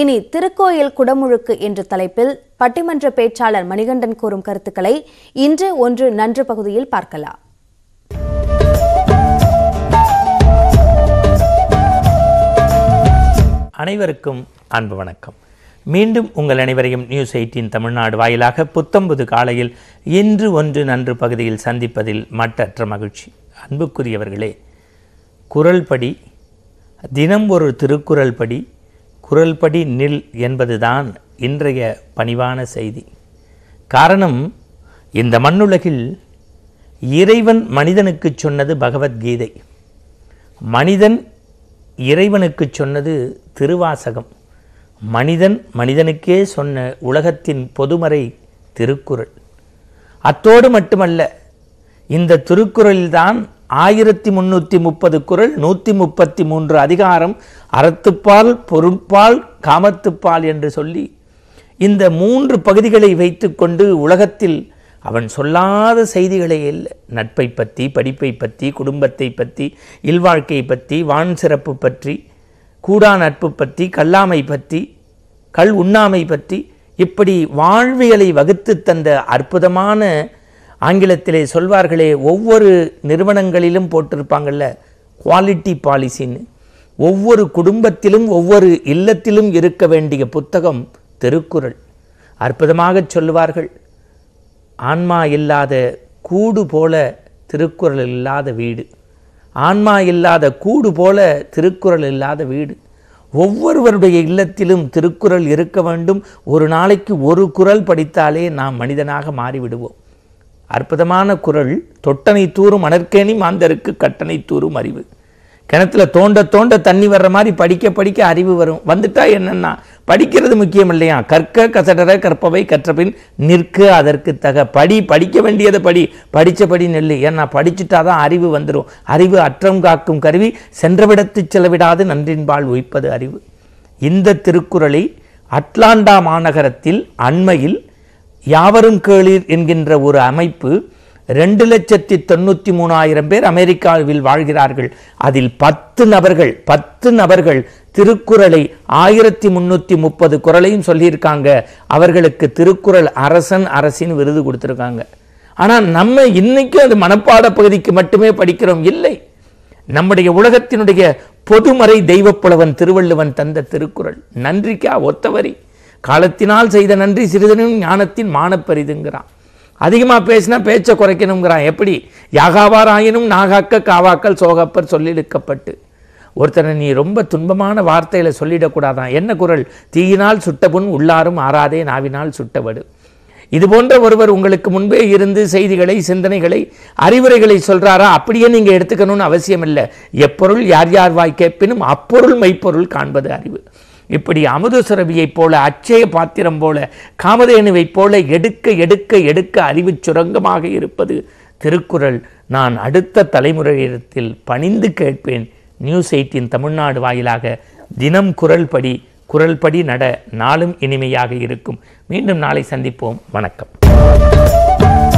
இனி திருக்கோயில் குடமுழுக்கு என்ற தலைப்பில் பட்டிமன்ற பேச்சாளர் மணிகண்டன் கூறும் கருத்துக்களை இன்று ஒன்று நன்று பகுதியில் பார்க்கலாம் அனைவருக்கும் அன்பு வணக்கம் மீண்டும் உங்கள் அனைவரையும் நியூஸ் எயிட்டீன் தமிழ்நாடு வாயிலாக புத்தம்புது காலையில் இன்று ஒன்று நன்று பகுதியில் சந்திப்பதில் மட்டற்ற மகிழ்ச்சி அன்புக்குரியவர்களே குரல் படி தினம் ஒரு திருக்குறள் படி குரல்படி நில் என்பதுதான் இன்றைய பணிவான செய்தி காரணம் இந்த மண்ணுலகில் இறைவன் மனிதனுக்கு சொன்னது பகவத்கீதை மனிதன் இறைவனுக்கு சொன்னது திருவாசகம் மனிதன் மனிதனுக்கே சொன்ன உலகத்தின் பொதுமறை திருக்குறள் அத்தோடு மட்டுமல்ல இந்த திருக்குறளில்தான் ஆயிரத்தி முன்னூற்றி முப்பது குரல் நூற்றி முப்பத்தி மூன்று அதிகாரம் அறத்துப்பால் பொருட்பால் காமத்துப்பால் என்று சொல்லி இந்த மூன்று பகுதிகளை வைத்துக்கொண்டு உலகத்தில் அவன் சொல்லாத செய்திகளே இல்லை நட்பை பற்றி படிப்பை பற்றி குடும்பத்தை பற்றி இல்வாழ்க்கை பற்றி வான் சிறப்பு பற்றி கூடா நட்பு பற்றி கல்லாமை பற்றி கல் உண்ணாமை பற்றி இப்படி வாழ்வியலை வகுத்து தந்த அற்புதமான ஆங்கிலத்திலே சொல்வார்களே ஒவ்வொரு நிறுவனங்களிலும் போட்டிருப்பாங்கள்ல குவாலிட்டி பாலிசின்னு ஒவ்வொரு குடும்பத்திலும் ஒவ்வொரு இல்லத்திலும் இருக்க வேண்டிய புத்தகம் திருக்குறள் அற்புதமாக சொல்லுவார்கள் ஆன்மா இல்லாத கூடு போல திருக்குறள் இல்லாத வீடு ஆன்மா இல்லாத கூடு போல திருக்குறள் இல்லாத வீடு ஒவ்வொருவருடைய இல்லத்திலும் திருக்குறள் இருக்க வேண்டும் ஒரு நாளைக்கு ஒரு குரல் படித்தாலே நாம் மனிதனாக மாறிவிடுவோம் அற்புதமான குரல் தொட்டனை தூரும் அனற்கேணி மாந்தருக்கு கட்டணை தூரும் அறிவு கிணத்துல தோண்ட தோண்ட தண்ணி வர்ற மாதிரி படிக்க படிக்க அறிவு வரும் வந்துட்டா என்னென்னா படிக்கிறது முக்கியம் இல்லையா கற்க கசடர கற்பவை கற்றபின் நிற்க அதற்கு தக படி படிக்க வேண்டியதை படி படித்தபடி நெல் ஏன்னா படிச்சுட்டா தான் அறிவு வந்துடும் அறிவு அற்றம் காக்கும் கருவி சென்றவிடத்து செலவிடாது நன்றின்பால் உயிப்பது அறிவு இந்த திருக்குறளை அட்லாண்டா மாநகரத்தில் அண்மையில் யாவரும் கேளீர் என்கின்ற ஒரு அமைப்பு ரெண்டு லட்சத்தி தொண்ணூற்றி மூணாயிரம் பேர் அமெரிக்காவில் வாழ்கிறார்கள் அதில் பத்து நபர்கள் பத்து நபர்கள் திருக்குறளை ஆயிரத்தி முந்நூற்றி முப்பது குரலையும் சொல்லியிருக்காங்க அவர்களுக்கு திருக்குறள் அரசன் அரசின் விருது கொடுத்துருக்காங்க ஆனால் நம்ம இன்றைக்கும் அது மனப்பாட பகுதிக்கு மட்டுமே படிக்கிறோம் இல்லை நம்முடைய உலகத்தினுடைய பொதுமறை தெய்வப்புலவன் திருவள்ளுவன் தந்த திருக்குறள் நன்றிக்கா ஒத்தவரி காலத்தினால் செய்த நன்றி சிறிதனும் ஞானத்தின் மானப்பரிதுங்கிறான் அதிகமாக பேசினா பேச்சை குறைக்கணுங்கிறான் எப்படி யாகாவாராயினும் நாகாக்க காவாக்கள் சோகப்பர் சொல்லிடுக்கப்பட்டு ஒருத்தனை நீ ரொம்ப துன்பமான வார்த்தையில் சொல்லிடக்கூடாதான் என்ன குரல் தீயினால் சுட்டபுன் உள்ளாரும் ஆறாதே நாவினால் சுட்டவடு இது போன்ற ஒருவர் உங்களுக்கு முன்பே இருந்து செய்திகளை சிந்தனைகளை அறிவுரைகளை சொல்கிறாரா அப்படியே நீங்கள் எடுத்துக்கணும்னு அவசியம் இல்லை எப்பொருள் யார் யார் வாய் கேட்பினும் அப்பொருள் மெய்ப்பொருள் காண்பது அறிவு இப்படி அமுத போல அச்சய பாத்திரம் போல காமதேனுவைப் போல எடுக்க எடுக்க எடுக்க அறிவு சுரங்கமாக இருப்பது திருக்குறள் நான் அடுத்த தலைமுறையிடத்தில் பணிந்து கேட்பேன் நியூஸ் எயிட்டின் தமிழ்நாடு வாயிலாக தினம் குரல் படி குரல் படி நட நாளும் இனிமையாக இருக்கும் மீண்டும் நாளை சந்திப்போம் வணக்கம்